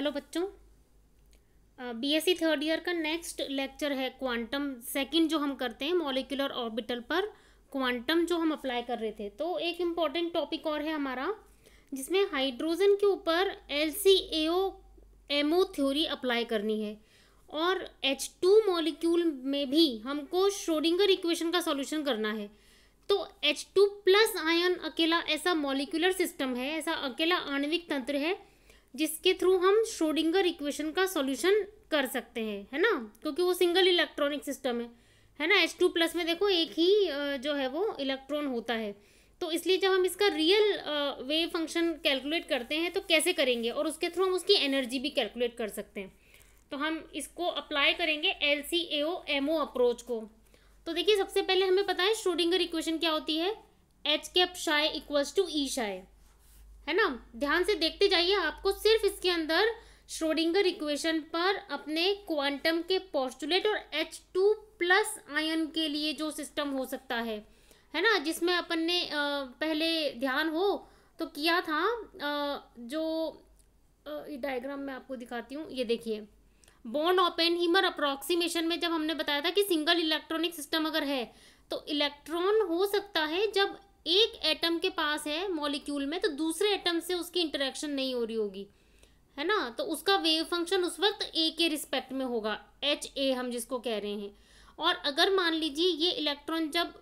hello बच्चों BSc third year का next lecture है क्वांटम सेकंड जो हम करते हैं मॉलिकुलर ऑर्बिटल पर क्वांटम जो हम अप्लाई कर रहे थे तो एक इम्पॉर्टेंट टॉपिक और है हमारा जिसमें हाइड्रोजन के ऊपर L C M MO theory apply करनी है और एच टू मॉलिक्यूल में भी हमको श्रोडिंगर इक्वेशन का सॉल्यूशन करना है तो एच टू प्लस आयन अकेला ऐसा मॉलिकुलर सिस्टम है ऐसा अकेला आणविक तंत्र है जिसके थ्रू हम श्रोडिंगर इक्वेशन का सॉल्यूशन कर सकते हैं है ना क्योंकि वो सिंगल इलेक्ट्रॉनिक सिस्टम है है ना एच टू प्लस में देखो एक ही जो है वो इलेक्ट्रॉन होता है तो इसलिए जब हम इसका रियल वे फंक्शन कैलकुलेट करते हैं तो कैसे करेंगे और उसके थ्रू हम उसकी एनर्जी भी कैलकुलेट कर सकते हैं तो हम इसको अप्लाई करेंगे L C A O M O approach को तो देखिए सबसे पहले हमें पता है श्रोडिंगर इक्वेशन क्या होती है H cap psi equals to E psi है ना ध्यान से देखते जाइए आपको सिर्फ इसके अंदर श्रोडिंगर इक्वेशन पर अपने क्वांटम के पॉस्टुलेट और H2 टू प्लस आयन के लिए जो सिस्टम हो सकता है है ना जिसमें अपन ने पहले ध्यान हो तो किया था जो डायग्राम मैं आपको दिखाती हूँ ये देखिए बॉन्ड ओपन हीमर अप्रोक्सीमेशन में जब हमने बताया था कि सिंगल इलेक्ट्रॉनिक सिस्टम अगर है तो इलेक्ट्रॉन हो सकता है जब एक एटम के पास है मॉलिक्यूल में तो दूसरे एटम से उसकी इंटरेक्शन नहीं हो रही होगी है ना तो उसका वेव फंक्शन उस वक्त ए के रिस्पेक्ट में होगा एच ए हम जिसको कह रहे हैं और अगर मान लीजिए ये इलेक्ट्रॉन जब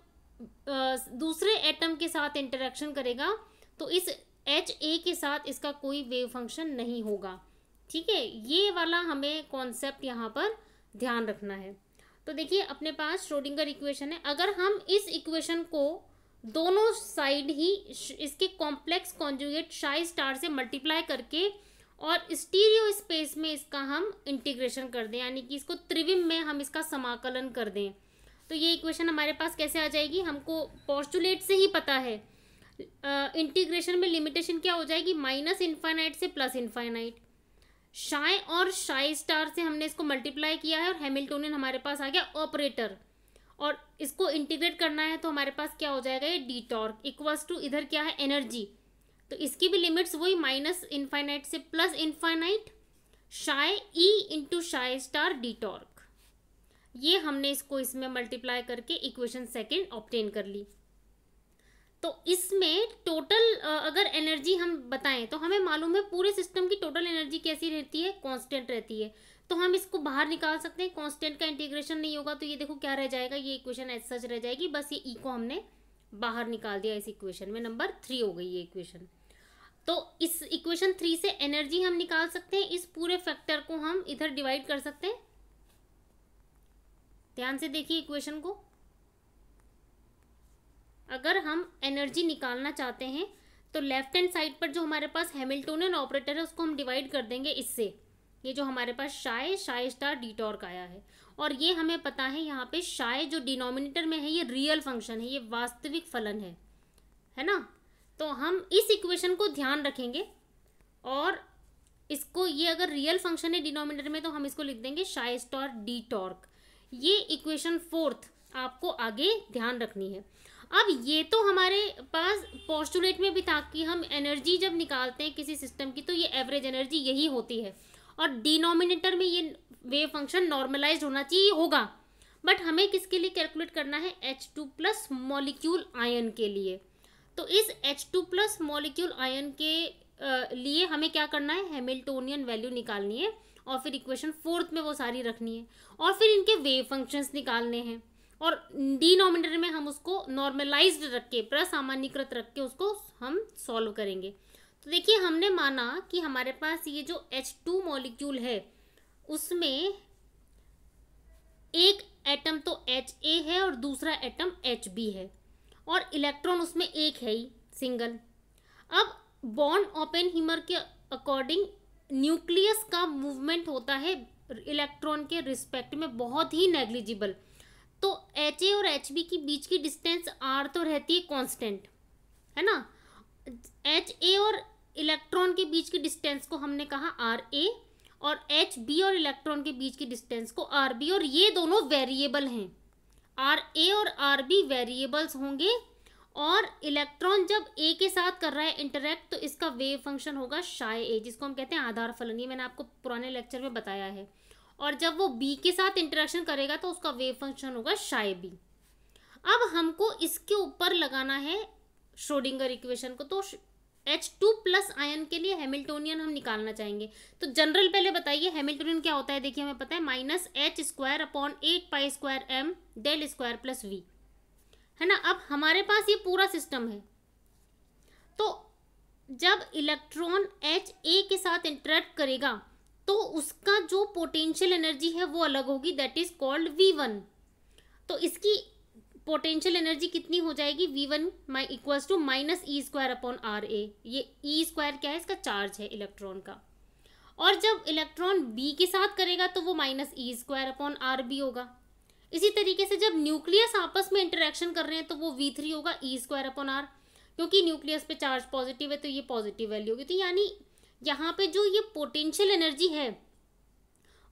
दूसरे एटम के साथ इंटरेक्शन करेगा तो इस एच ए के साथ इसका कोई वेव फंक्शन नहीं होगा ठीक है ये वाला हमें कॉन्सेप्ट यहाँ पर ध्यान रखना है तो देखिए अपने पास श्रोडिंगर इक्वेशन है अगर हम इस इक्वेशन को दोनों साइड ही इसके कॉम्प्लेक्स कॉन्जुगेट शाई स्टार से मल्टीप्लाई करके और स्टीरियो स्पेस में इसका हम इंटीग्रेशन कर दें यानी कि इसको त्रिविम में हम इसका समाकलन कर दें तो ये इक्वेशन हमारे पास कैसे आ जाएगी हमको पॉस्टुलेट से ही पता है इंटीग्रेशन uh, में लिमिटेशन क्या हो जाएगी माइनस इन्फाइनाइट से प्लस इन्फाइनाइट शाई और शाई स्टार से हमने इसको मल्टीप्लाई किया है और हेमिल्टोनियन हमारे पास आ गया ऑपरेटर और इसको इंटीग्रेट करना है तो हमारे पास क्या हो जाएगा ये डी टॉर्क इक्वल्स टू इधर क्या है एनर्जी तो इसकी भी लिमिट्स वही माइनस इन्फाइनाइट से plus infinite psi E into psi star D टॉर्क ये हमने इसको इसमें मल्टीप्लाई करके इक्वेशन सेकेंड ऑप्टेन कर ली तो इसमें टोटल अगर एनर्जी हम बताएं तो हमें मालूम है पूरे सिस्टम की टोटल एनर्जी कैसी रहती है कांस्टेंट रहती है तो हम इसको बाहर निकाल सकते हैं कांस्टेंट का इंटीग्रेशन नहीं होगा तो ये देखो क्या रह जाएगा ये इक्वेशन एज सच रह जाएगी बस ये ई e को हमने बाहर निकाल दिया इस इक्वेशन में नंबर थ्री हो गई ये इक्वेशन तो इस इक्वेशन थ्री से एनर्जी हम निकाल सकते हैं इस पूरे फैक्टर को हम इधर डिवाइड कर सकते हैं ध्यान से देखिए इक्वेशन को अगर हम एनर्जी निकालना चाहते हैं तो लेफ्ट हैंड साइड पर जो हमारे पास हेमिल्टोनियन ऑपरेटर है उसको हम डिवाइड कर देंगे इससे ये जो हमारे पास शाय शाय स्टार डिटॉर्क आया है और ये हमें पता है यहाँ पे शाय जो डिनोमिनेटर में है ये रियल फंक्शन है ये वास्तविक फलन है है ना तो हम इस इक्वेशन को ध्यान रखेंगे और इसको ये अगर रियल फंक्शन है डिनोमिनेटर में तो हम इसको लिख देंगे शाय स्टार डी टॉर्क ये इक्वेशन फोर्थ आपको आगे ध्यान रखनी है अब ये तो हमारे पास पोस्टुलेट में भी था कि हम एनर्जी जब निकालते हैं किसी सिस्टम की तो ये एवरेज एनर्जी यही होती है और डिनोमिनेटर में ये वेव फंक्शन नॉर्मलाइज होना चाहिए होगा बट हमें किसके लिए कैलकुलेट करना है H two plus molecule ion के लिए तो इस H two plus molecule ion के लिए हमें क्या करना है हेमिल्टोनियन वैल्यू निकालनी है और फिर इक्वेशन फोर्थ में वो सारी रखनी है और फिर इनके वेव फंक्शंस निकालने हैं और डिनोमिनेटर में हम उसको नॉर्मलाइज रख के प्रसामान्यकृत रख के उसको हम सॉल्व करेंगे तो देखिए हमने माना कि हमारे पास ये जो एच टू मॉलिक्यूल है उसमें एक एटम तो एच ए है और दूसरा एटम एच बी है और इलेक्ट्रॉन उसमें एक है ही सिंगल अब बॉन्ड Oppenheimer according nucleus का मूवमेंट होता है इलेक्ट्रॉन के रिस्पेक्ट में बहुत ही नेग्लिजिबल एच ए और एच बी तो के बीच की डिस्टेंस आर तो रहती है कांस्टेंट है ना एच ए और इलेक्ट्रॉन के बीच की डिस्टेंस को हमने कहा आर ए और एच बी और इलेक्ट्रॉन के बीच की डिस्टेंस को आर बी और ये दोनों वेरिएबल हैं आर ए और आर बी वेरिएबल्स होंगे और इलेक्ट्रॉन जब ए के साथ कर रहा है इंटरेक्ट तो इसका वेव फंक्शन होगा शाय ए जिसको हम कहते हैं आधार फलन ये मैंने आपको पुराने लेक्चर में बताया है और जब वो बी के साथ इंटरेक्शन करेगा तो उसका वेव फंक्शन होगा शाय बी अब हमको इसके ऊपर लगाना है श्रोडिंगर इक्वेशन को तो एच टू प्लस आयन के लिए हेमिल्टोनियन हम निकालना चाहेंगे तो जनरल पहले बताइए हेमिल्टोनियन क्या होता है देखिए हमें पता है minus H square upon eight pi square M del square plus V है ना अब हमारे पास ये पूरा सिस्टम है तो जब इलेक्ट्रॉन एच ए के साथ इंटरेक्ट करेगा तो उसका जो पोटेंशियल एनर्जी है वो अलग होगी that is called V one तो इसकी पोटेंशियल एनर्जी कितनी हो जाएगी V one my equals to minus E square upon R A ये ई e स्क्वायर क्या है इसका चार्ज है इलेक्ट्रॉन का और जब इलेक्ट्रॉन बी के साथ करेगा तो वो minus E square upon R B होगा इसी तरीके से जब न्यूक्लियस आपस में इंटरेक्शन कर रहे हैं तो वो वी थ्री होगा ई स्क्वायर अपॉन आर क्योंकि न्यूक्लियस पे चार्ज पॉजिटिव है तो ये पॉजिटिव वैल्यू होगी तो यानी यहाँ पे जो ये पोटेंशियल एनर्जी है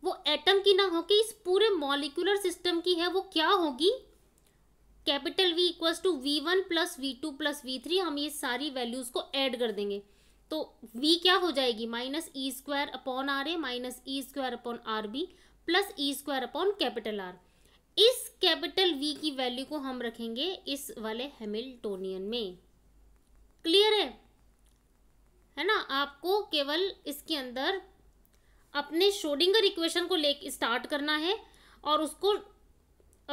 वो एटम की ना होके इस पूरे मॉलिकुलर सिस्टम की है वो क्या होगी capital V equals to V one plus V two plus V three हम ये सारी वैल्यूज़ को ऐड कर देंगे तो वी क्या हो जाएगी minus E square upon R A minus E square upon R B plus E square upon capital R इस कैपिटल वी की वैल्यू को हम रखेंगे इस वाले हेमिल्टोनियन में क्लियर आपको केवल इसके अंदर अपने शोडिंगर इक्वेशन को ले स्टार्ट करना है और उसको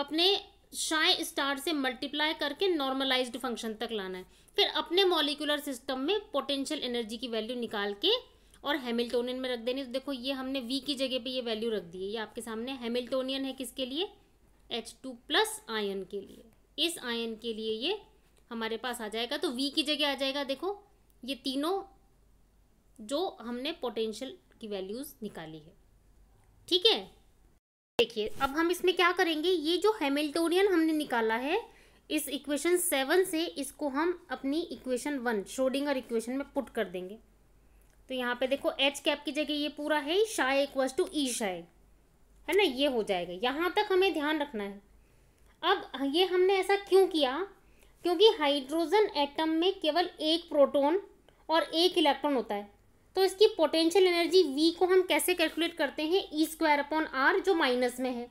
अपने शाय स्टार से मल्टीप्लाई करके नॉर्मलाइज्ड फंक्शन तक लाना है फिर अपने मॉलिकुलर सिस्टम में पोटेंशियल एनर्जी की वैल्यू निकाल के और हेमिल्टोनियन में रख देनी तो देखो ये हमने वी की जगह पे ये वैल्यू रख दी है ये आपके सामने हेमिल्टोनियन है किसके लिए एच टू प्लस आयन के लिए इस आयन के लिए ये हमारे पास आ जाएगा तो वी की जगह आ जाएगा देखो ये तीनों जो हमने पोटेंशियल की वैल्यूज़ निकाली है ठीक है देखिए अब हम इसमें क्या करेंगे ये जो हैमिल्टोनियन हमने निकाला है इस इक्वेशन सेवन से इसको हम अपनी इक्वेशन वन श्रोडिंगर इक्वेशन में पुट कर देंगे तो यहाँ पे देखो एच कैप की जगह ये पूरा है शाय इक्वस टू ई शाय है ना ये हो जाएगा यहाँ तक हमें ध्यान रखना है अब ये हमने ऐसा क्यों किया क्योंकि हाइड्रोजन एटम में केवल एक प्रोटोन और एक इलेक्ट्रॉन होता है तो इसकी पोटेंशियल एनर्जी वी को हम कैसे कैलकुलेट करते हैं ई स्क्वायर अपॉन आर जो माइनस में है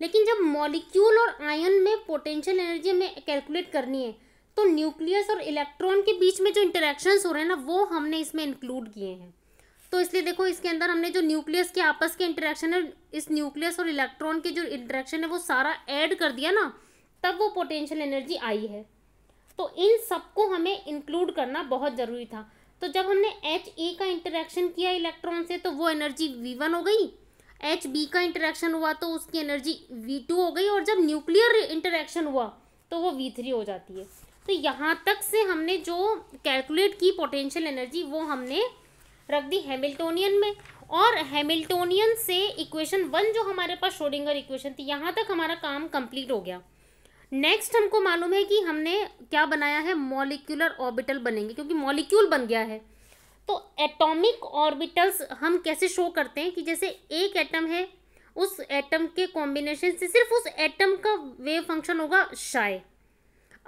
लेकिन जब मॉलिक्यूल और आयन में पोटेंशियल एनर्जी हमें कैलकुलेट करनी है तो न्यूक्लियस और इलेक्ट्रॉन के बीच में जो इंटरेक्शंस हो रहे हैं ना वो हमने इसमें इंक्लूड किए हैं तो इसलिए देखो इसके अंदर हमने जो न्यूक्लियस के आपस के इंटरेक्शन है इस न्यूक्लियस और इलेक्ट्रॉन के जो इंटरेक्शन है वो सारा ऐड कर दिया ना तब वो पोटेंशियल एनर्जी आई है तो इन सबको हमें इंक्लूड करना बहुत ज़रूरी था तो जब हमने एच ए का इंटरेक्शन किया इलेक्ट्रॉन से तो वो एनर्जी वी वन हो गई एच बी का इंटरेक्शन हुआ तो उसकी एनर्जी वी टू हो गई और जब न्यूक्लियर इंटरेक्शन हुआ तो वो वी थ्री हो जाती है तो यहाँ तक से हमने जो कैलकुलेट की पोटेंशियल एनर्जी वो हमने रख दी हैमिल्टोनियन में और हेमिल्टोनियन से इक्वेशन वन जो हमारे पास शोडिंगर इक्वेशन थी यहाँ तक हमारा काम कंप्लीट हो गया नेक्स्ट हमको मालूम है कि हमने क्या बनाया है मॉलिक्यूलर ऑर्बिटल बनेंगे क्योंकि मॉलिक्यूल बन गया है तो एटॉमिक ऑर्बिटल्स हम कैसे शो करते हैं कि जैसे एक एटम है उस एटम के कॉम्बिनेशन से सिर्फ उस एटम का वेव फंक्शन होगा शाय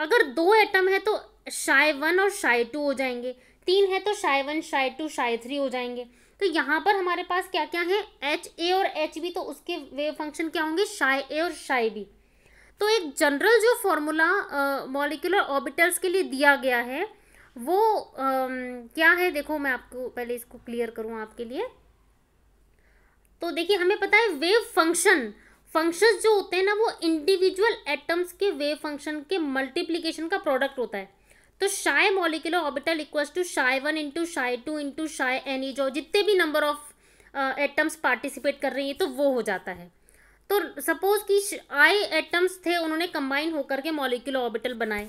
अगर दो एटम है तो शाय वन और शाय टू हो जाएंगे तीन है तो psi one psi two psi three हो जाएंगे तो यहाँ पर हमारे पास क्या क्या है एच ए और एच बी तो उसके वेव फंक्शन क्या होंगे शाय ए और शाय बी तो एक जनरल जो फॉर्मूला मॉलिकुलर ऑर्बिटल्स के लिए दिया गया है वो आ, क्या है देखो मैं आपको पहले इसको क्लियर करूँ आपके लिए तो देखिए हमें पता है वेव फंक्शन फंक्शंस जो होते हैं ना वो इंडिविजुअल एटम्स के वेव फंक्शन के मल्टीप्लीकेशन का प्रोडक्ट होता है तो psi molecular orbital equals to psi one into psi two into psi any जो जितने भी नंबर ऑफ एटम्स पार्टिसिपेट कर रही है तो वो हो जाता है तो सपोज कि आई एटम्स थे उन्होंने कंबाइन होकर के मॉलिक्यूलर ऑर्बिटल बनाए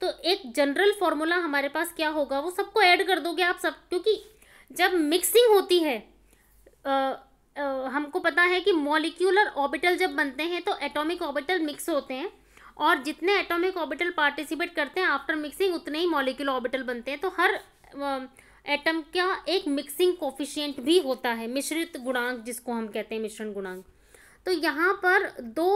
तो एक जनरल फार्मूला हमारे पास क्या होगा वो सबको ऐड कर दोगे आप सब क्योंकि जब मिक्सिंग होती है आ, आ, हमको पता है कि मॉलिक्यूलर ऑर्बिटल जब बनते हैं तो एटॉमिक ऑर्बिटल मिक्स होते हैं और जितने एटॉमिक ऑर्बिटल पार्टिसिपेट करते हैं आफ्टर मिक्सिंग उतने ही मॉलिक्यूलर ऑर्बिटल बनते हैं तो हर एटम का एक मिक्सिंग कोफिशियंट भी होता है मिश्रित गुणांक जिसको हम कहते हैं मिश्रण गुणांक तो यहाँ पर दो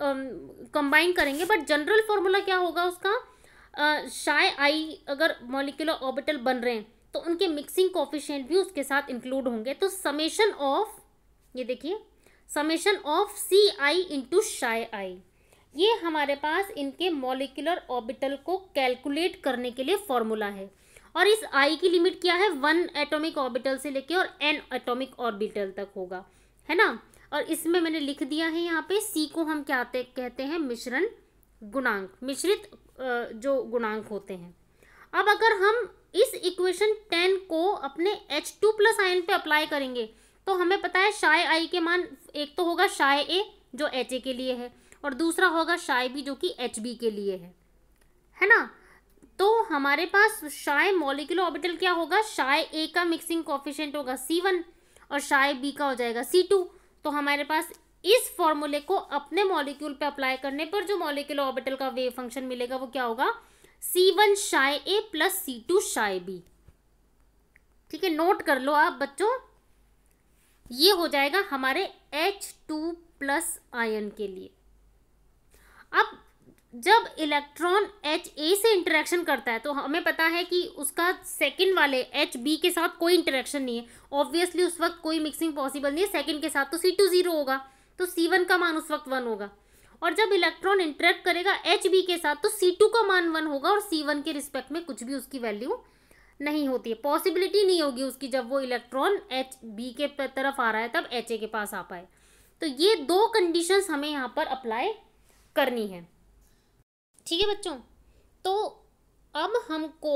कंबाइन करेंगे बट जनरल फॉर्मूला क्या होगा उसका शाय आई अगर मोलिकुलर ऑर्बिटल बन रहे हैं तो उनके मिक्सिंग कॉफिशेंट भी उसके साथ इंक्लूड होंगे तो समेशन ऑफ ये देखिए summation of C I into psi I ये हमारे पास इनके मोलिकुलर ऑर्बिटल को कैलकुलेट करने के लिए फॉर्मूला है और इस आई की लिमिट क्या है वन एटोमिक ऑर्बिटल से लेके और एन एटोमिक ऑर्बिटल तक होगा है ना और इसमें मैंने लिख दिया है यहाँ पे सी को हम क्या आते कहते हैं मिश्रण गुणांक मिश्रित जो गुणांक होते हैं अब अगर हम इस इक्वेशन टेन को अपने एच टू प्लस आयन पे अप्लाई करेंगे तो हमें पता है शाय आई के मान एक तो होगा शाय ए जो एच ए के लिए है और दूसरा होगा शाय बी जो कि एच बी के लिए है है ना तो हमारे पास शाय मोलिकुलर ऑर्बिटल क्या होगा शाय ए का मिक्सिंग कॉफिशेंट होगा सी वन और शाय बी का हो जाएगा सी टू तो हमारे पास इस फॉर्मूले को अपने मॉलिक्यूल पे अप्लाई करने पर जो मॉलिक्यूल ऑर्बिटल का वेव फंक्शन मिलेगा वो क्या होगा C one psi A plus C two psi B ठीक है नोट कर लो आप बच्चों ये हो जाएगा हमारे एच टू प्लस आयन के लिए अब जब इलेक्ट्रॉन एच ए से इंटरेक्शन करता है तो हमें पता है कि उसका सेकंड वाले एच बी के साथ कोई इंटरेक्शन नहीं है ऑब्वियसली उस वक्त कोई मिक्सिंग पॉसिबल नहीं है सेकंड के साथ तो सी टू ज़ीरो होगा तो सी वन का मान उस वक्त वन होगा और जब इलेक्ट्रॉन इंटरेक्ट करेगा एच बी के साथ तो सी टू का मान वन होगा और सी वन के रिस्पेक्ट में कुछ भी उसकी वैल्यू नहीं होती है पॉसिबिलिटी नहीं होगी उसकी जब वो इलेक्ट्रॉन एच बी के तरफ आ रहा है तब एच ए के पास आ पाए तो ये दो कंडीशंस हमें यहाँ पर अप्लाई करनी है ठीक है बच्चों तो अब हमको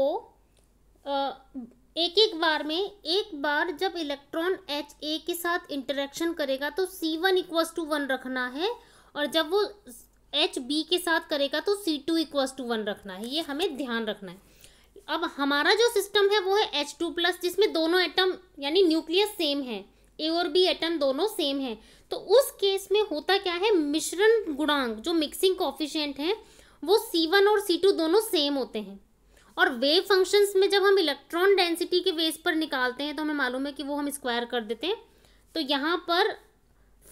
एक एक बार में एक बार जब इलेक्ट्रॉन एच ए के साथ इंटरेक्शन करेगा तो C one equals to one रखना है और जब वो एच बी के साथ करेगा तो C two equals to one रखना है ये हमें ध्यान रखना है अब हमारा जो सिस्टम है वो है एच टू प्लस जिसमें दोनों एटम यानी न्यूक्लियस सेम है ए और बी एटम दोनों सेम है तो उस केस में होता क्या है मिश्रण गुणांक जो मिक्सिंग कॉफिशेंट है वो C1 और C2 दोनों सेम होते हैं और वेव फंक्शंस में जब हम इलेक्ट्रॉन डेंसिटी के वेस पर निकालते हैं तो हमें मालूम है कि वो हम स्क्वायर कर देते हैं तो यहाँ पर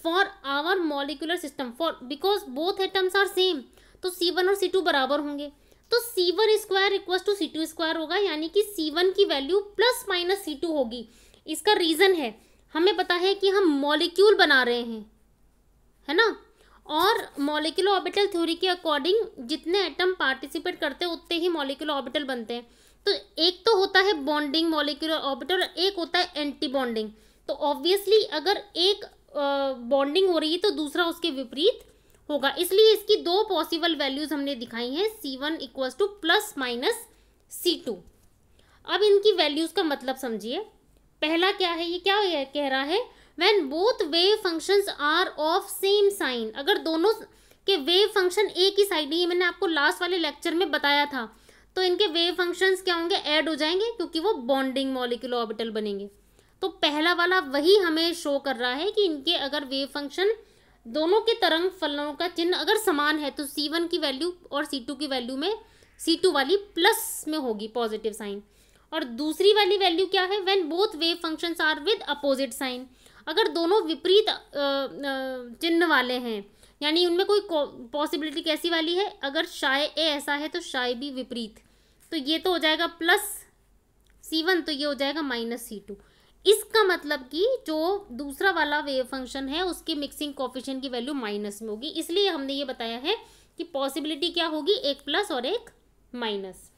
for our molecular system for because both atoms are same तो सी वन और सी टू बराबर होंगे तो C one square equal to C two square होगा यानी कि सी वन की value plus minus C two होगी इसका रीज़न है हमें पता है कि हम मॉलिक्यूल बना रहे हैं है ना और मॉलिकुलर ऑर्बिटल थ्योरी के अकॉर्डिंग जितने एटम पार्टिसिपेट करते हैं उतने ही मॉलिकुलर ऑर्बिटल बनते हैं तो एक तो होता है बॉन्डिंग मॉलिकुलर ऑर्बिटल एक होता है एंटी बॉन्डिंग तो ऑब्वियसली अगर एक बॉन्डिंग हो रही है तो दूसरा उसके विपरीत होगा इसलिए इसकी दो पॉसिबल वैल्यूज हमने दिखाई हैं C one equals to plus minus C two अब इनकी वैल्यूज का मतलब समझिए पहला क्या है ये क्या कह रहा है when both wave functions are of same sign अगर दोनों के वेव फंक्शन एक ही साइड है मैंने आपको लास्ट वाले लेक्चर में बताया था तो इनके वेव फंक्शंस क्या होंगे ऐड हो जाएंगे क्योंकि वो बॉन्डिंग मॉलिक्यूल ऑर्बिटल बनेंगे तो पहला वाला वही हमें शो कर रहा है कि इनके अगर वेव फंक्शन दोनों के तरंग फलों का चिन्ह अगर समान है तो सी वन की वैल्यू और सी टू की वैल्यू में सी टू वाली प्लस में होगी पॉजिटिव साइन और दूसरी वाली वैल्यू क्या है when both wave functions are with opposite sign अगर दोनों विपरीत चिन्ह वाले हैं यानी उनमें कोई पॉसिबिलिटी कैसी वाली है अगर शाय ए ऐसा है तो शाय बी विपरीत तो ये तो हो जाएगा प्लस सी वन तो ये हो जाएगा माइनस सी टू इसका मतलब कि जो दूसरा वाला वेव फंक्शन है उसके मिक्सिंग कॉफिशन की वैल्यू माइनस में होगी इसलिए हमने ये बताया है कि पॉसिबिलिटी क्या होगी एक प्लस और एक माइनस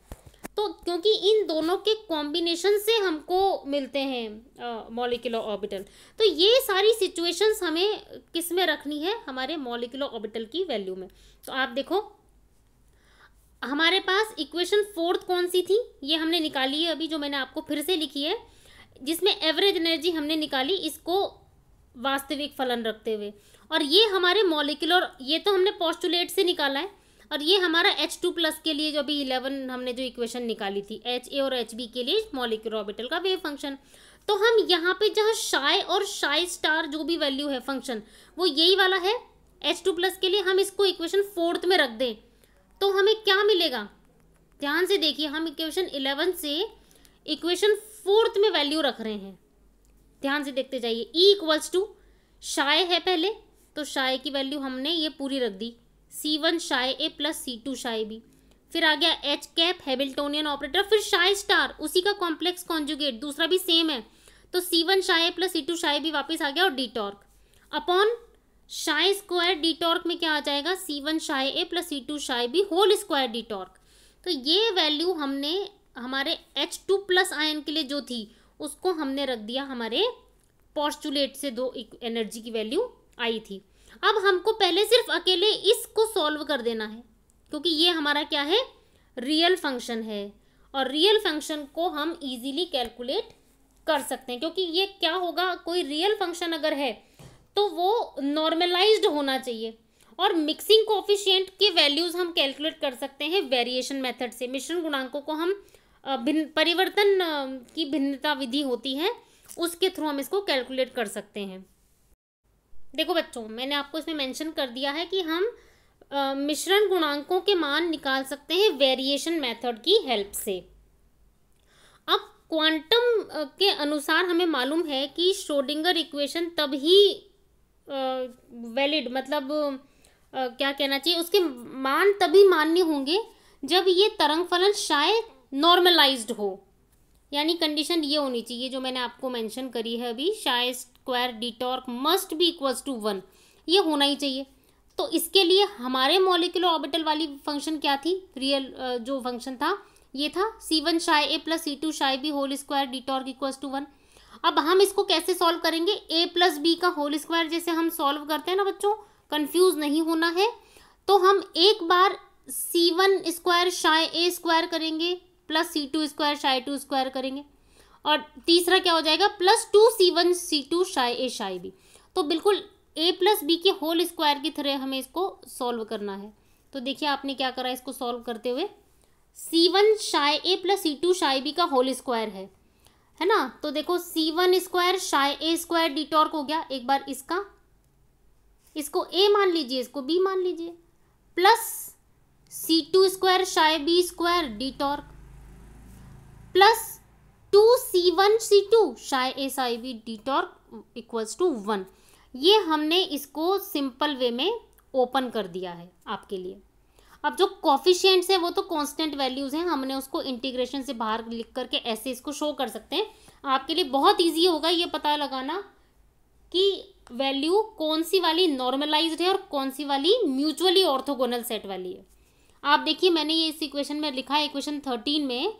तो क्योंकि इन दोनों के कॉम्बिनेशन से हमको मिलते हैं मॉलिकुलर ऑर्बिटल तो ये सारी सिचुएशंस हमें किस में रखनी है हमारे मॉलिकुलर ऑर्बिटल की वैल्यू में तो आप देखो हमारे पास इक्वेशन फोर्थ कौन सी थी ये हमने निकाली है अभी जो मैंने आपको फिर से लिखी है जिसमें एवरेज एनर्जी हमने निकाली इसको वास्तविक फलन रखते हुए और ये हमारे मॉलिकुलर ये तो हमने पॉस्टुलेट से निकाला है और ये हमारा एच टू प्लस के लिए जो अभी इलेवन हमने जो इक्वेशन निकाली थी एच ए और एच बी के लिए मॉलिक्यूलर ऑर्बिटल का वेव फंक्शन तो हम यहाँ पे जहाँ शाई और शाई स्टार जो भी वैल्यू है फंक्शन वो यही वाला है एच टू प्लस के लिए हम इसको इक्वेशन फोर्थ में रख दें तो हमें क्या मिलेगा ध्यान से देखिए हम इक्वेशन इलेवन से इक्वेशन फोर्थ में वैल्यू रख रहे हैं ध्यान से देखते जाइए ई इक्वल्स टू शाय है पहले तो शाय की वैल्यू हमने ये पूरी रख दी C one शाए A plus C two शाए B फिर आ गया एच कैप हैमिल्टोनियन ऑपरेटर फिर शाए स्टार उसी का कॉम्प्लेक्स कॉन्जुगेट दूसरा भी सेम है तो C one शाए A plus C two शाए B वापस आ गया और डीटॉर्क अपॉन शाए स्क्वायर डी टॉर्क में क्या आ जाएगा C one शाए A plus C two शाए B whole square D torque तो ये वैल्यू हमने हमारे एच टू प्लस आयन के लिए जो थी उसको हमने रख दिया हमारे पॉस्टुलेट से दो एनर्जी की वैल्यू आई थी अब हमको पहले सिर्फ अकेले इसको सॉल्व कर देना है क्योंकि ये हमारा क्या है रियल फंक्शन है और रियल फंक्शन को हम इजीली कैलकुलेट कर सकते हैं क्योंकि ये क्या होगा कोई रियल फंक्शन अगर है तो वो नॉर्मलाइज्ड होना चाहिए और मिक्सिंग कोफिशियंट की वैल्यूज़ हम कैलकुलेट कर सकते हैं वेरिएशन मेथड से मिश्रण गुणांकों को हम भिन्न परिवर्तन की भिन्नता विधि होती है उसके थ्रू हम इसको कैलकुलेट कर सकते हैं देखो बच्चों मैंने आपको इसमें मेंशन कर दिया है कि हम मिश्रण गुणांकों के मान निकाल सकते हैं वेरिएशन मेथड की हेल्प से अब क्वांटम के अनुसार हमें मालूम है कि श्रोडिंगर इक्वेशन तब ही वैलिड मतलब आ, क्या कहना चाहिए उसके मान तभी मान्य होंगे जब ये तरंग फलन शायद नॉर्मलाइज्ड हो यानी कंडीशन ये होनी चाहिए जो मैंने आपको मेंशन करी है अभी शायद स्क्वायर डी टॉर्क must be equals to one ये होना ही चाहिए तो इसके लिए हमारे मोलिकुलर ऑर्बिटल वाली फंक्शन क्या थी रियल जो फंक्शन था ये था C one psi A plus C two psi B whole square D torque equals to one अब हम इसको कैसे सॉल्व करेंगे ए प्लस बी का होल स्क्वायर जैसे हम सॉल्व करते हैं ना बच्चों कंफ्यूज नहीं होना है तो हम एक बार सी one square psi A square करेंगे plus C two square psi two square करेंगे और तीसरा क्या हो जाएगा plus two C one C two psi A psi B तो बिल्कुल ए प्लस बी के होल स्क्वायर की तरह हमें इसको सॉल्व करना है तो देखिए आपने क्या करा इसको सॉल्व करते हुए C one psi A plus C two psi B का होल स्क्वायर है है ना तो देखो C one square psi A square D torque हो गया एक बार इसका इसको ए मान लीजिए इसको बी मान लीजिए प्लस सी टू स्क्वायर शाई B square D torque plus two C one C two शाई S I V d torque equals to one ये हमने इसको सिंपल वे में ओपन कर दिया है आपके लिए अब जो कॉफिशियंट्स हैं वो तो कांस्टेंट वैल्यूज़ हैं हमने उसको इंटीग्रेशन से बाहर लिख करके ऐसे इसको शो कर सकते हैं आपके लिए बहुत इजी होगा ये पता लगाना कि वैल्यू कौन सी वाली नॉर्मलाइज्ड है और कौन सी वाली म्यूचुअली ऑर्थोगोनल सेट वाली है आप देखिए मैंने ये इस इक्वेशन में लिखा है इक्वेशन थर्टीन में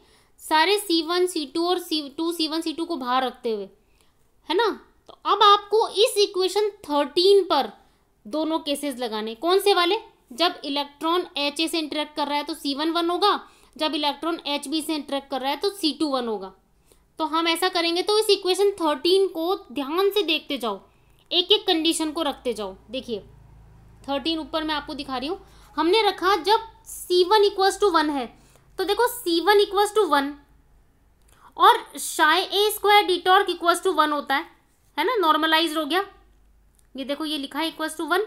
सारे सी वन सी टू और C two C one C two को बाहर रखते हुए है ना तो अब आपको इस इक्वेशन थर्टीन पर दोनों केसेस लगाने कौन से वाले जब इलेक्ट्रॉन एच ए से इंटरेक्ट कर रहा है तो सी वन वन होगा जब इलेक्ट्रॉन एच बी से इंटरेक्ट कर रहा है तो सी टू वन होगा तो हम ऐसा करेंगे तो इस इक्वेशन थर्टीन को ध्यान से देखते जाओ एक एक कंडीशन को रखते जाओ देखिए थर्टीन ऊपर मैं आपको दिखा रही हूँ हमने रखा जब C one equals to one है तो देखो C one equals to one और शाई ए स्क्वायर डिटॉर्क इक्वस टू वन होता है है ना नॉर्मलाइज हो गया ये देखो ये लिखा है equals to one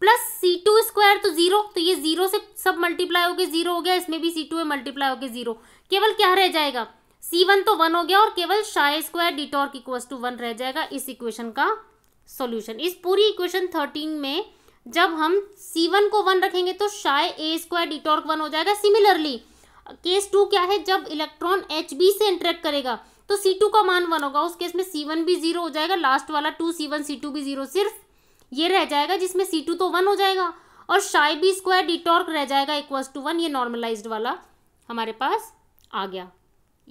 plus C two square तो जीरो तो ये जीरो से सब मल्टीप्लाई होके जीरो हो गया इसमें भी सी टू मल्टीप्लाई होके जीरो केवल क्या रह जाएगा सी वन तो वन हो गया और केवल शाई स्क्वायर डिटॉर्क इक्वस टू वन रह जाएगा इस इक्वेशन का सॉल्यूशन इस पूरी इक्वेशन थर्टीन में जब हम सी वन को वन रखेंगे तो शाय ए स्क्वायर डिटॉर्क वन हो जाएगा सिमिलरली केस टू क्या है जब इलेक्ट्रॉन एच बी से इंटरेक्ट करेगा तो सी टू का मान वन होगा उस केस में सी वन भी जीरो हो जाएगा लास्ट वाला two C one C two भी जीरो सिर्फ ये रह जाएगा जिसमें सी टू तो वन हो जाएगा और शाई बी स्क्वायर डिटॉर्क रह जाएगा इक्वल टू वन ये नॉर्मलाइज वाला हमारे पास आ गया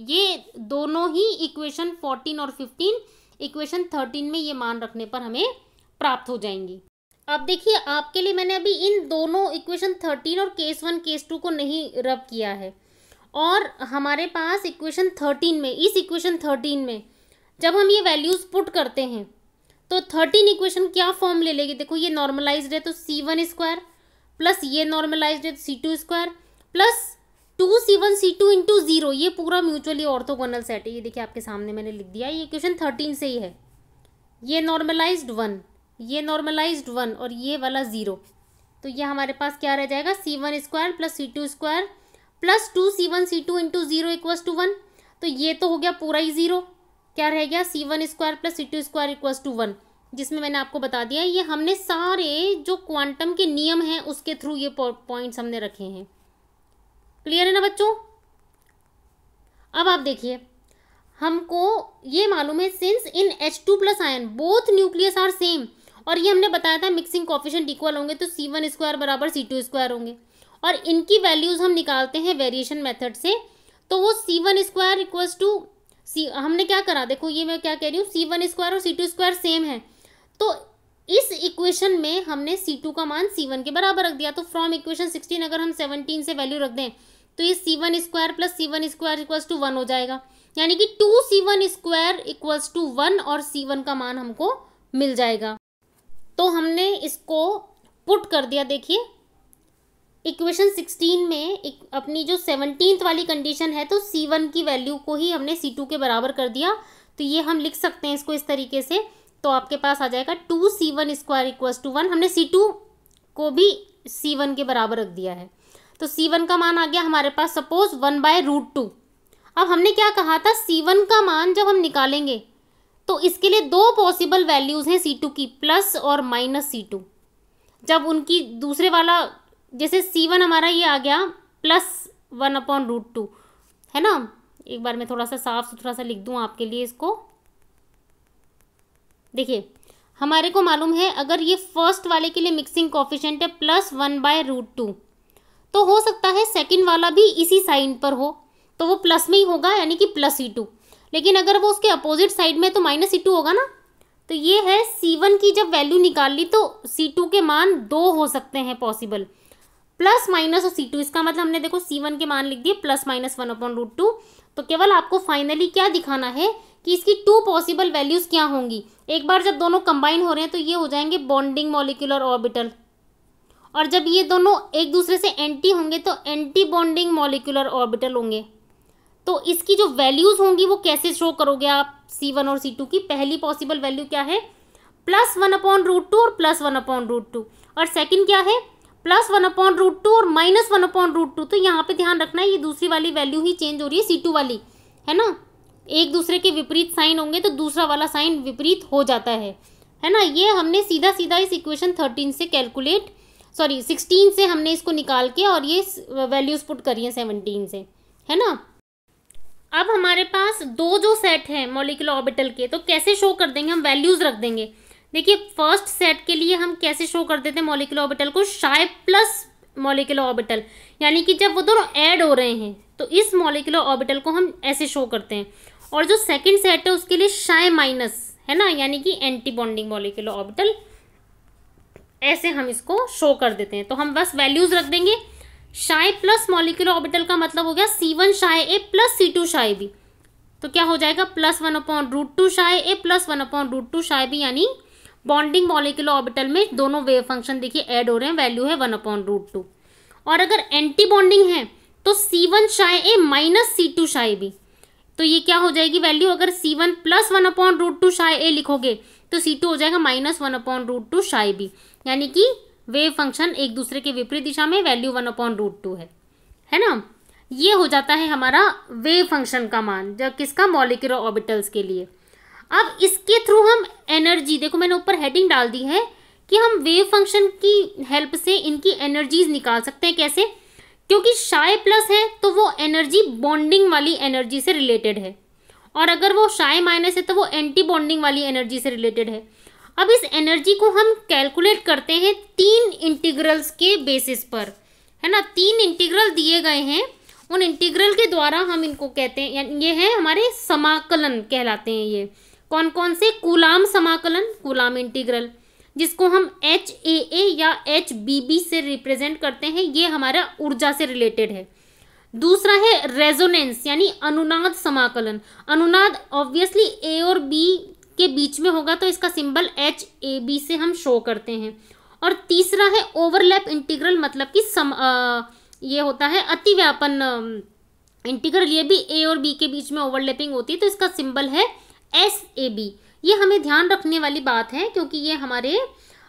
ये दोनों ही इक्वेशन फोर्टीन और फिफ्टीन इक्वेशन थर्टीन में ये मान रखने पर हमें प्राप्त हो जाएंगी अब देखिए आपके लिए मैंने अभी इन दोनों इक्वेशन थर्टीन और केस वन केस टू को नहीं रब किया है और हमारे पास इक्वेशन थर्टीन में इस इक्वेशन थर्टीन में जब हम ये वैल्यूज़ पुट करते हैं तो थर्टीन इक्वेशन क्या फॉर्म ले लेगी देखो ये नॉर्मलाइज्ड है तो सी वन स्क्वायर प्लस ये नॉर्मलाइज्ड है तो C two square plus two C one C two into zero ये पूरा म्यूचुअली ऑर्थोगोनल सेट है ये देखिए आपके सामने मैंने लिख दिया ये इक्वेशन थर्टीन से ही है ये नॉर्मलाइज्ड वन ये नॉर्मलाइज्ड वन और ये वाला ज़ीरो तो ये हमारे पास क्या रह जाएगा C one square plus C two square plus two C one C two into zero equals to one तो ये तो हो गया पूरा ही जीरो क्या रह गया C one square plus C two square equals to one जिसमें मैंने आपको बता दिया ये हमने सारे जो क्वांटम के नियम हैं उसके थ्रू ये पॉइंट्स हमने रखे हैं क्लियर है ना बच्चों अब आप देखिए हमको ये मालूम है since in H two plus ion both nucleus are same और ये हमने बताया था मिक्सिंग कॉफिशन इक्वल होंगे तो सी वन स्क्वायर बराबर सी टू स्क्वायर होंगे और इनकी वैल्यूज़ हम निकालते हैं वेरिएशन मेथड से तो वो C one square equals to C हमने क्या करा देखो ये मैं क्या कह रही हूँ सी वन स्क्वायर और सी टू स्क्वायर सेम है तो इस इक्वेशन में हमने सी टू का मान सी वन के बराबर रख दिया तो फ्रॉम इक्वेशन सिक्सटीन अगर हम सेवनटीन से वैल्यू रख दें तो ये C one square plus C one square equals to one हो जाएगा यानी कि two C one square equals to one और सी वन का मान हमको मिल जाएगा तो हमने इसको पुट कर दिया देखिए इक्वेशन सिक्सटीन में एक अपनी जो सेवनटीन वाली कंडीशन है तो सी वन की वैल्यू को ही हमने सी टू के बराबर कर दिया तो ये हम लिख सकते हैं इसको इस तरीके से तो आपके पास आ जाएगा two C one square equals to one हमने सी टू को भी सी वन के बराबर रख दिया है तो सी वन का मान आ गया हमारे पास suppose one by root two अब हमने क्या कहा था सी वन का मान जब हम निकालेंगे तो इसके लिए दो पॉसिबल वैल्यूज़ हैं सी टू की प्लस और माइनस सी टू जब उनकी दूसरे वाला जैसे सी वन हमारा ये आ गया plus one upon root two है ना एक बार मैं थोड़ा सा साफ सुथरा सा लिख दूँ आपके लिए इसको देखिए हमारे को मालूम है अगर ये फर्स्ट वाले के लिए मिक्सिंग कॉफिशेंट है plus one by root two तो हो सकता है सेकंड वाला भी इसी साइन पर हो तो वो प्लस में ही होगा यानी कि प्लस ई टू लेकिन अगर वो उसके अपोजिट साइड में तो माइनस ई टू होगा ना तो ये है सी वन की जब वैल्यू निकाल ली तो सी टू के मान दो हो सकते हैं पॉसिबल प्लस माइनस और सी टू इसका मतलब हमने देखो सी वन के मान लिख दिए plus minus one upon root two तो केवल आपको फाइनली क्या दिखाना है कि इसकी टू पॉसिबल वैल्यूज़ क्या होंगी एक बार जब दोनों कंबाइन हो रहे हैं तो ये हो जाएंगे बॉन्डिंग मॉलिकुलर ऑर्बिटल और जब ये दोनों एक दूसरे से एंटी होंगे तो एंटी बॉन्डिंग मॉलिकुलर ऑर्बिटल होंगे तो इसकी जो वैल्यूज़ होंगी वो कैसे शो करोगे आप सी वन और सी टू की पहली पॉसिबल वैल्यू क्या है plus one upon root two और plus one upon root two और सेकेंड क्या है plus one upon root two और minus one upon root two तो यहाँ पे ध्यान रखना है ये दूसरी वाली वैल्यू ही चेंज हो रही है सी टू वाली है ना एक दूसरे के विपरीत साइन होंगे तो दूसरा वाला साइन विपरीत हो जाता है है ना ये हमने सीधा सीधा इस इक्वेशन थर्टीन से कैलकुलेट सॉरी सिक्सटीन से हमने इसको निकाल के और ये वैल्यूज़ पुट करी है सेवनटीन से है ना अब हमारे पास दो जो सेट हैं मोलिकुलर ऑर्बिटल के तो कैसे शो कर देंगे हम वैल्यूज़ रख देंगे देखिए फर्स्ट सेट के लिए हम कैसे शो करते थे मोलिकुलर ऑर्बिटल को शाय प्लस मोलिकुलर ऑर्बिटल यानी कि जब वो दोनों ऐड हो रहे हैं तो इस मोलिकुलर ऑर्बिटल को हम ऐसे शो करते हैं और जो सेकंड सेट है उसके लिए शाय माइनस है ना यानी कि एंटी बॉन्डिंग मॉलिकुलर ऑर्बिटल ऐसे हम इसको शो कर देते हैं तो हम बस वैल्यूज़ रख देंगे शाय प्लस मोलिकुलर ऑर्बिटल का मतलब हो गया C one psi A plus C two psi B तो क्या हो जाएगा plus one upon root two psi A plus one upon root two psi B यानी बॉन्डिंग मॉलिकुलर ऑर्बिटल में दोनों वेव फंक्शन देखिए ऐड हो रहे हैं वैल्यू है वन अपॉन रूट टू और अगर एंटी बॉन्डिंग है तो C one शाए A minus C two शाए B तो ये क्या हो जाएगी वैल्यू अगर C one plus one upon root two psi A लिखोगे तो सी टू हो जाएगा minus one upon root two शाए B यानी कि वेव फंक्शन एक दूसरे के विपरीत दिशा में value one upon root two है है ना ये हो जाता है हमारा वेव फंक्शन का मान जब किसका मॉलिक्यूलर ऑर्बिटल्स के लिए अब इसके थ्रू हम एनर्जी देखो मैंने ऊपर हेडिंग डाल दी है कि हम वेव फंक्शन की हेल्प से इनकी एनर्जीज निकाल सकते हैं कैसे क्योंकि शाय प्लस है तो वो एनर्जी बॉन्डिंग वाली एनर्जी से रिलेटेड है और अगर वो शाय माइनस है तो वो एंटी बॉन्डिंग वाली एनर्जी से रिलेटेड है अब इस एनर्जी को हम कैलकुलेट करते हैं तीन इंटीग्रल्स के बेसिस पर है ना तीन इंटीग्रल दिए गए हैं उन इंटीग्रल के द्वारा हम इनको कहते हैं ये है हमारे समाकलन कहलाते हैं ये कौन कौन से कुलाम समाकलन कुलाम इंटीग्रल जिसको हम एच ए ए या एच बी बी से रिप्रेजेंट करते हैं ये हमारा ऊर्जा से रिलेटेड है दूसरा है रेजोनेंस यानी अनुनाद समाकलन अनुनाद ऑब्वियसली ए और बी के बीच में होगा तो इसका सिंबल एच ए बी से हम शो करते हैं और तीसरा है ओवरलैप इंटीग्रल मतलब कि सम आ, ये होता है अतिव्यापन इंटीग्रल ये भी ए और बी के बीच में ओवरलैपिंग होती है तो इसका सिंबल है एस ए बी ये हमें ध्यान रखने वाली बात है क्योंकि ये हमारे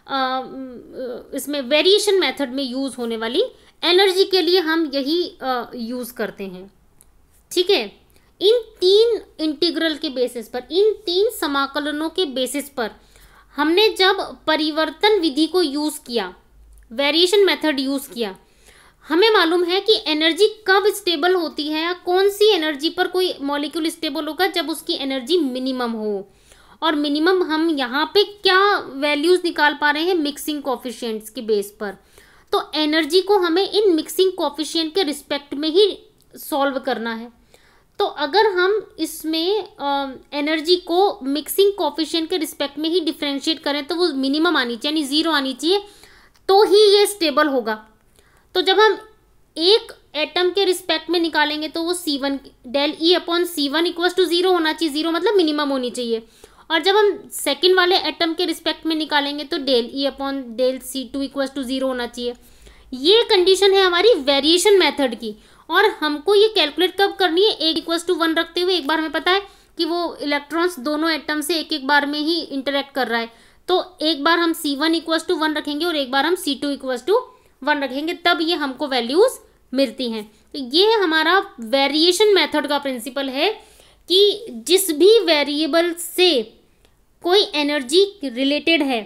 आ, इसमें वेरिएशन मेथड में यूज़ होने वाली एनर्जी के लिए हम यही यूज़ करते हैं ठीक है इन तीन इंटीग्रल के बेसिस पर इन तीन समाकलनों के बेसिस पर हमने जब परिवर्तन विधि को यूज़ किया वेरिएशन मेथड यूज़ किया हमें मालूम है कि एनर्जी कब स्टेबल होती है या कौन सी एनर्जी पर कोई मॉलिक्यूल स्टेबल होगा जब उसकी एनर्जी मिनिमम हो और मिनिमम हम यहाँ पे क्या वैल्यूज़ निकाल पा रहे हैं मिक्सिंग कॉफिशियंट्स के बेस पर तो एनर्जी को हमें इन मिक्सिंग कॉफिशियंट के रिस्पेक्ट में ही सॉल्व करना है तो अगर हम इसमें एनर्जी को मिक्सिंग कॉफिशियंट के रिस्पेक्ट में ही डिफ्रेंशिएट करें तो वो मिनिमम आनी चाहिए यानी ज़ीरो आनी चाहिए तो ही ये स्टेबल होगा तो जब हम एक एटम के रिस्पेक्ट में निकालेंगे तो वो C one del E upon C one equal to zero होना चाहिए जीरो मतलब मिनिमम होनी चाहिए और जब हम सेकेंड वाले एटम के रिस्पेक्ट में निकालेंगे तो del E upon del C two equal to zero होना चाहिए ये कंडीशन है हमारी वेरिएशन मेथड की और हमको ये कैलकुलेट कब करनी है एक इक्व टू वन रखते हुए एक बार हमें पता है कि वो इलेक्ट्रॉन्स दोनों एटम से एक एक बार में ही इंटरेक्ट कर रहा है तो एक बार हम C one equal to one रखेंगे और एक बार हम C two equal to one रखेंगे तब ये हमको वैल्यूज़ मिलती हैं तो ये हमारा वेरिएशन मेथड का प्रिंसिपल है कि जिस भी वेरिएबल से कोई एनर्जी रिलेटेड है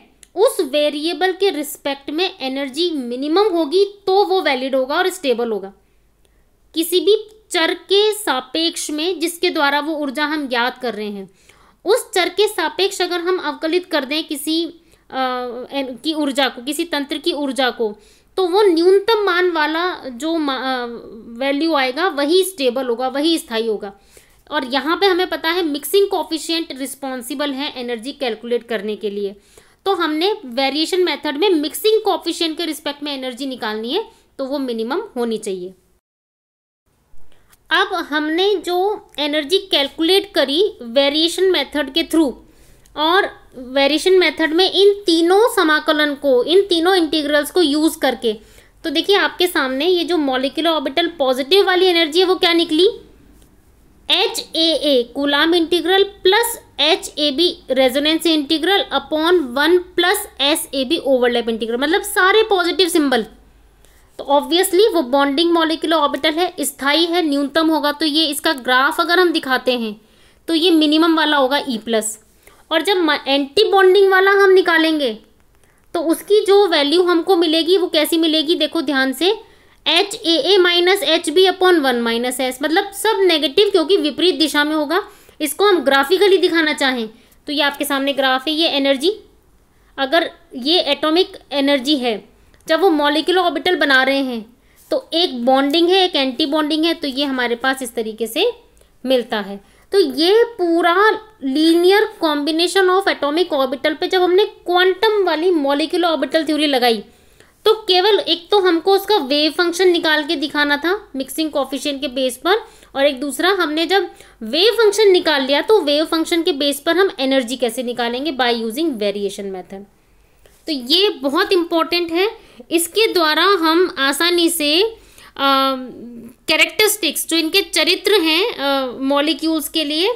उस वेरिएबल के रिस्पेक्ट में एनर्जी मिनिमम होगी तो वो वैलिड होगा और स्टेबल होगा किसी भी चर के सापेक्ष में जिसके द्वारा वो ऊर्जा हम ज्ञात कर रहे हैं उस चर के सापेक्ष अगर हम अवकलित कर दें किसी आ, की ऊर्जा को किसी तंत्र की ऊर्जा को तो वो न्यूनतम मान वाला जो वैल्यू आएगा वही स्टेबल होगा वही स्थायी होगा और यहाँ पे हमें पता है मिक्सिंग कॉफिशियंट रिस्पॉन्सिबल है एनर्जी कैलकुलेट करने के लिए तो हमने वेरिएशन मेथड में मिक्सिंग कॉफिशियंट के रिस्पेक्ट में एनर्जी निकालनी है तो वो मिनिमम होनी चाहिए अब हमने जो एनर्जी कैलकुलेट करी वेरिएशन मेथड के थ्रू और वेरिएशन मेथड में इन तीनों समाकलन को इन तीनों इंटीग्रल्स को यूज़ करके तो देखिए आपके सामने ये जो मॉलिकुलर ऑर्बिटल पॉजिटिव वाली एनर्जी है वो क्या निकली H A A Coulomb integral plus H A B resonance integral upon one plus S A B overlap integral मतलब सारे पॉजिटिव सिंबल तो ऑब्वियसली वो बॉन्डिंग मॉलिकुलर ऑर्बिटल है स्थाई है न्यूनतम होगा तो ये इसका ग्राफ अगर हम दिखाते हैं तो ये मिनिमम वाला होगा ई e प्लस और जब एंटी बॉन्डिंग वाला हम निकालेंगे तो उसकी जो वैल्यू हमको मिलेगी वो कैसी मिलेगी देखो ध्यान से H A A minus H B upon one minus S मतलब सब नेगेटिव क्योंकि विपरीत दिशा में होगा इसको हम ग्राफिकली दिखाना चाहें तो ये आपके सामने ग्राफ है ये एनर्जी अगर ये एटॉमिक एनर्जी है जब वो मॉलिकुलर ऑर्बिटल बना रहे हैं तो एक बॉन्डिंग है एक एंटी बॉन्डिंग है तो ये हमारे पास इस तरीके से मिलता है तो ये पूरा linear combination of atomic orbital पे जब हमने क्वांटम वाली मॉलिक्यूलर ऑर्बिटल थ्योरी लगाई तो केवल एक तो हमको उसका वेव फंक्शन निकाल के दिखाना था मिक्सिंग कॉफिशियन के बेस पर और एक दूसरा हमने जब वेव फंक्शन निकाल लिया तो वेव फंक्शन के बेस पर हम एनर्जी कैसे निकालेंगे बाय यूजिंग वेरिएशन मेथड तो ये बहुत इंपॉर्टेंट है इसके द्वारा हम आसानी से कैरेक्टरिस्टिक्स जो इनके चरित्र हैं मॉलिक्यूल्स के लिए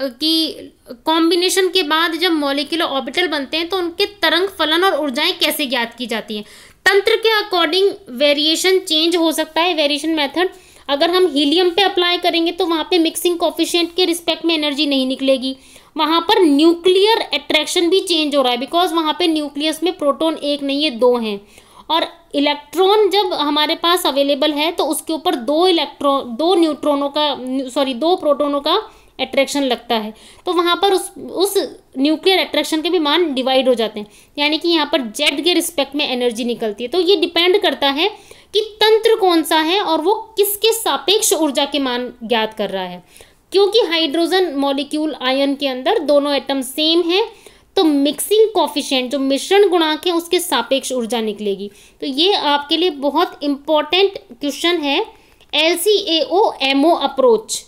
कि कॉम्बिनेशन के बाद जब मॉलिक्यूलर ऑर्बिटल बनते हैं तो उनके तरंग फलन और ऊर्जाएं कैसे ज्ञात की जाती हैं तंत्र के अकॉर्डिंग वेरिएशन चेंज हो सकता है वेरिएशन मेथड अगर हम हीलियम पे अप्लाई करेंगे तो वहाँ पे मिक्सिंग कॉफिशियंट के रिस्पेक्ट में एनर्जी नहीं निकलेगी वहाँ पर न्यूक्लियर अट्रैक्शन भी चेंज हो रहा है बिकॉज वहाँ पे न्यूक्लियस में प्रोटोन एक नहीं है दो हैं और इलेक्ट्रॉन जब हमारे पास अवेलेबल है तो उसके ऊपर दो इलेक्ट्रॉन दो न्यूट्रॉनों का सॉरी दो प्रोटोनों का अट्रैक्शन लगता है तो वहाँ पर उस उस न्यूक्लियर अट्रैक्शन के भी मान डिवाइड हो जाते हैं यानी कि यहाँ पर जेड के रिस्पेक्ट में एनर्जी निकलती है तो ये डिपेंड करता है कि तंत्र कौन सा है और वो किसके सापेक्ष ऊर्जा के मान ज्ञात कर रहा है क्योंकि हाइड्रोजन मॉलिक्यूल आयन के अंदर दोनों एटम सेम हैं तो मिक्सिंग कॉफिशेंट जो मिश्रण गुणांक है उसके सापेक्ष ऊर्जा निकलेगी तो ये आपके लिए बहुत इंपॉर्टेंट क्वेश्चन है L C A O M O approach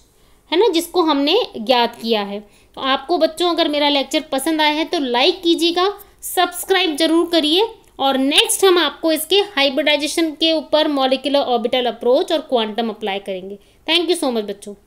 है ना जिसको हमने ज्ञात किया है तो आपको बच्चों अगर मेरा लेक्चर पसंद आया है तो लाइक कीजिएगा सब्सक्राइब जरूर करिए और नेक्स्ट हम आपको इसके हाइब्रिडाइजेशन के ऊपर मॉलिकुलर ऑर्बिटल अप्रोच और क्वांटम अप्लाई करेंगे थैंक यू सो मच बच्चों